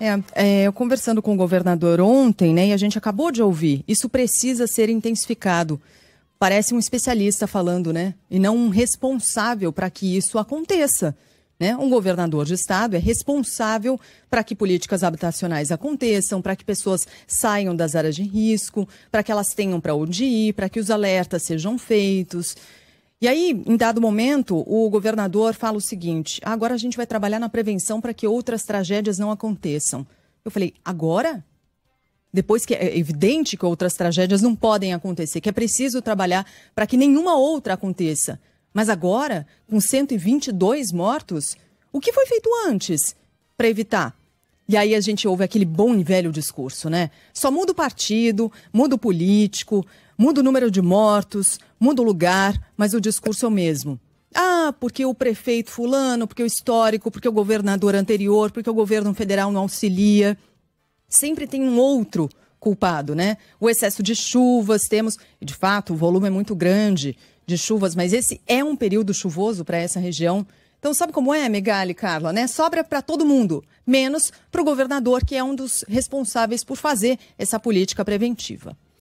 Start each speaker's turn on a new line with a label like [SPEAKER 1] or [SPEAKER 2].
[SPEAKER 1] É, é, eu conversando com o governador ontem, né, e a gente acabou de ouvir, isso precisa ser intensificado. Parece um especialista falando, né? E não um responsável para que isso aconteça. Né? Um governador de estado é responsável para que políticas habitacionais aconteçam, para que pessoas saiam das áreas de risco, para que elas tenham para onde ir, para que os alertas sejam feitos. E aí, em dado momento, o governador fala o seguinte: agora a gente vai trabalhar na prevenção para que outras tragédias não aconteçam. Eu falei: agora? Depois que é, é evidente que outras tragédias não podem acontecer, que é preciso trabalhar para que nenhuma outra aconteça. Mas agora, com 122 mortos, o que foi feito antes para evitar? E aí a gente ouve aquele bom e velho discurso, né? Só muda o partido, muda o político, muda o número de mortos, muda o lugar, mas o discurso é o mesmo. Ah, porque o prefeito fulano, porque o histórico, porque o governador anterior, porque o governo federal não auxilia. Sempre tem um outro culpado, né? O excesso de chuvas, temos, de fato, o volume é muito grande de chuvas, mas esse é um período chuvoso para essa região então, sabe como é, Megali e Carla, né? Sobra para todo mundo, menos para o governador, que é um dos responsáveis por fazer essa política preventiva.